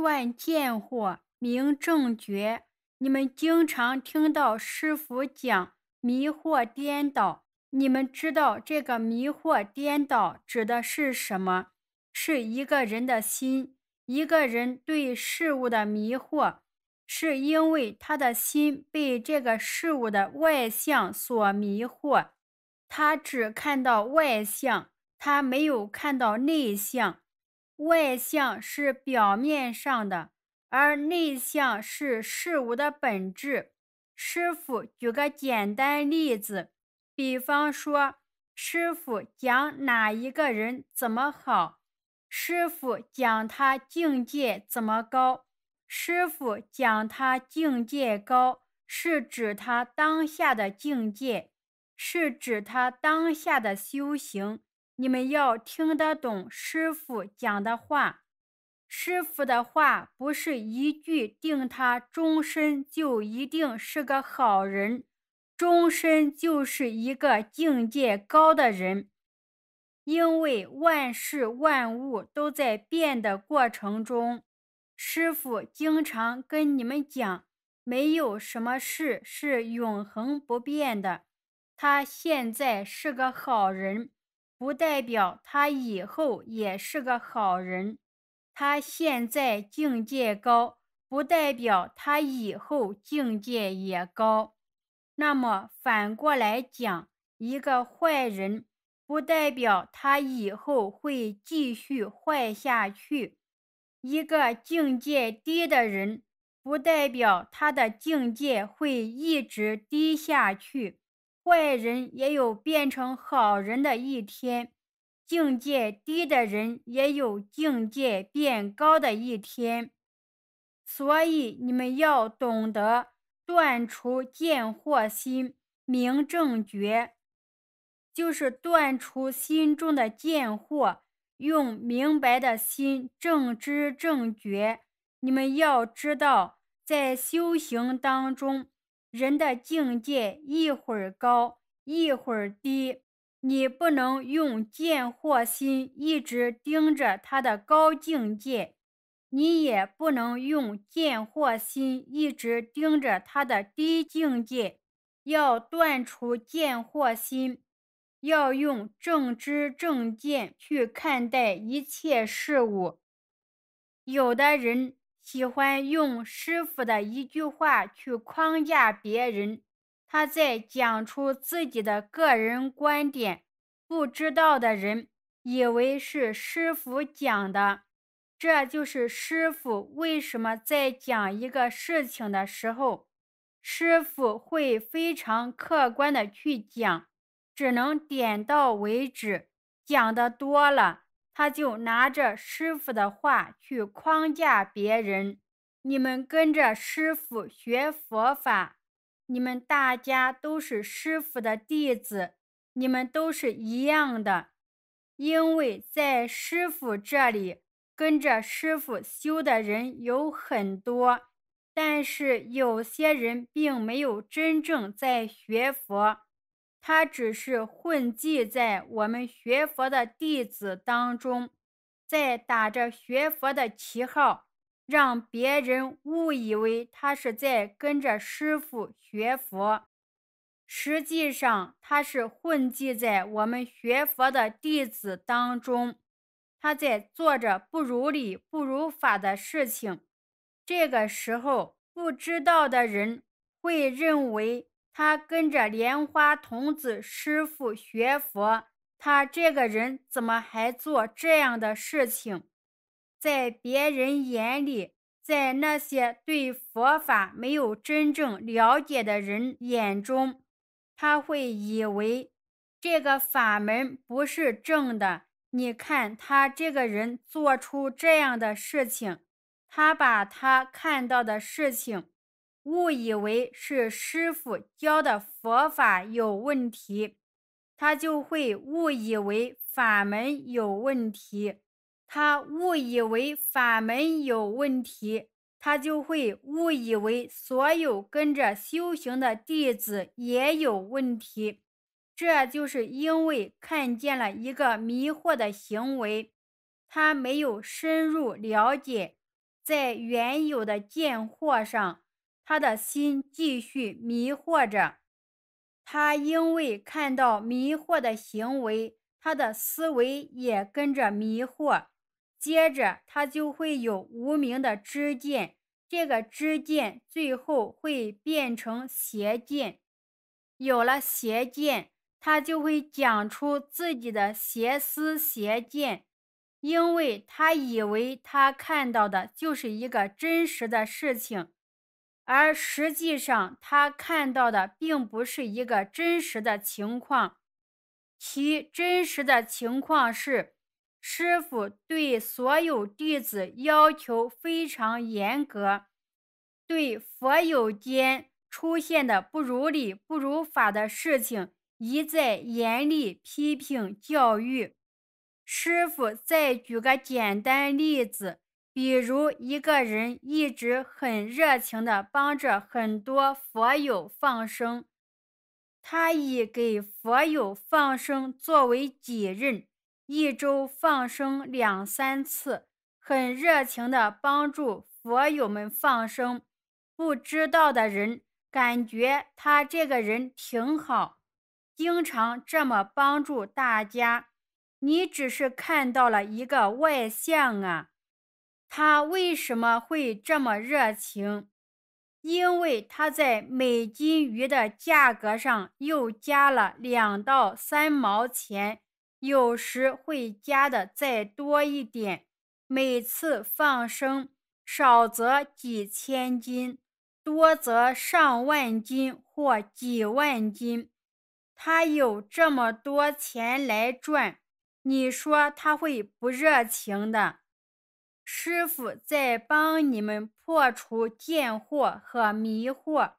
断剑火明正觉，你们经常听到师傅讲迷惑颠倒，你们知道这个迷惑颠倒指的是什么？是一个人的心，一个人对事物的迷惑，是因为他的心被这个事物的外相所迷惑，他只看到外相，他没有看到内相。外向是表面上的，而内向是事物的本质。师傅举个简单例子，比方说，师傅讲哪一个人怎么好，师傅讲他境界怎么高，师傅讲他境界高是指他当下的境界，是指他当下的修行。你们要听得懂师傅讲的话。师傅的话不是一句定他终身就一定是个好人，终身就是一个境界高的人。因为万事万物都在变的过程中。师傅经常跟你们讲，没有什么事是永恒不变的。他现在是个好人。不代表他以后也是个好人，他现在境界高，不代表他以后境界也高。那么反过来讲，一个坏人，不代表他以后会继续坏下去；一个境界低的人，不代表他的境界会一直低下去。坏人也有变成好人的一天，境界低的人也有境界变高的一天，所以你们要懂得断除见惑心明正觉，就是断除心中的见惑，用明白的心正知正觉。你们要知道，在修行当中。人的境界一会儿高一会儿低，你不能用见或心一直盯着他的高境界，你也不能用见或心一直盯着他的低境界，要断除见或心，要用正知正见去看待一切事物。有的人。喜欢用师傅的一句话去框架别人，他在讲出自己的个人观点，不知道的人以为是师傅讲的。这就是师傅为什么在讲一个事情的时候，师傅会非常客观的去讲，只能点到为止，讲的多了。他就拿着师傅的话去框架别人。你们跟着师傅学佛法，你们大家都是师傅的弟子，你们都是一样的。因为在师傅这里跟着师傅修的人有很多，但是有些人并没有真正在学佛。他只是混迹在我们学佛的弟子当中，在打着学佛的旗号，让别人误以为他是在跟着师傅学佛。实际上，他是混迹在我们学佛的弟子当中，他在做着不如理、不如法的事情。这个时候，不知道的人会认为。他跟着莲花童子师傅学佛，他这个人怎么还做这样的事情？在别人眼里，在那些对佛法没有真正了解的人眼中，他会以为这个法门不是正的。你看他这个人做出这样的事情，他把他看到的事情。误以为是师傅教的佛法有问题，他就会误以为法门有问题。他误以为法门有问题，他就会误以为所有跟着修行的弟子也有问题。这就是因为看见了一个迷惑的行为，他没有深入了解，在原有的见惑上。他的心继续迷惑着，他因为看到迷惑的行为，他的思维也跟着迷惑。接着，他就会有无名的知见，这个知见最后会变成邪见。有了邪见，他就会讲出自己的邪思邪见，因为他以为他看到的就是一个真实的事情。而实际上，他看到的并不是一个真实的情况，其真实的情况是，师傅对所有弟子要求非常严格，对佛友间出现的不如理、不如法的事情一再严厉批评教育。师傅再举个简单例子。比如一个人一直很热情地帮着很多佛友放生，他以给佛友放生作为己任，一周放生两三次，很热情地帮助佛友们放生。不知道的人感觉他这个人挺好，经常这么帮助大家。你只是看到了一个外向啊。他为什么会这么热情？因为他在每斤鱼的价格上又加了两到三毛钱，有时会加的再多一点。每次放生，少则几千斤，多则上万斤或几万斤。他有这么多钱来赚，你说他会不热情的？师傅在帮你们破除贱惑和迷惑，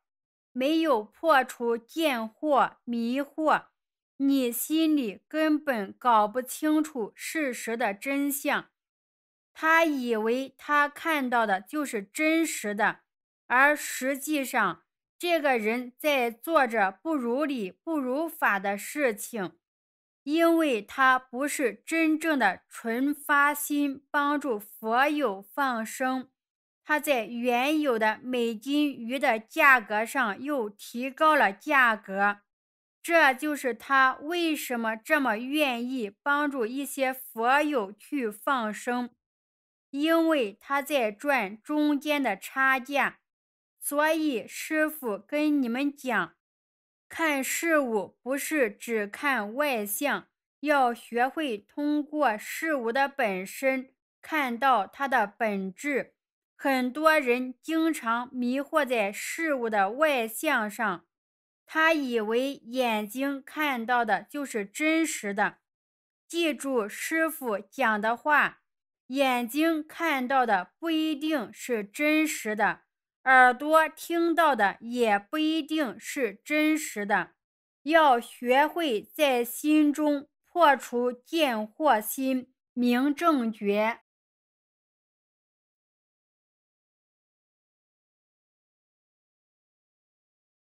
没有破除贱惑迷惑，你心里根本搞不清楚事实的真相。他以为他看到的就是真实的，而实际上，这个人在做着不如理、不如法的事情。因为他不是真正的纯发心帮助佛友放生，他在原有的每斤鱼的价格上又提高了价格，这就是他为什么这么愿意帮助一些佛友去放生，因为他在赚中间的差价，所以师傅跟你们讲。看事物不是只看外象，要学会通过事物的本身看到它的本质。很多人经常迷惑在事物的外象上，他以为眼睛看到的就是真实的。记住师傅讲的话，眼睛看到的不一定是真实的。耳朵听到的也不一定是真实的，要学会在心中破除见惑心，明正觉。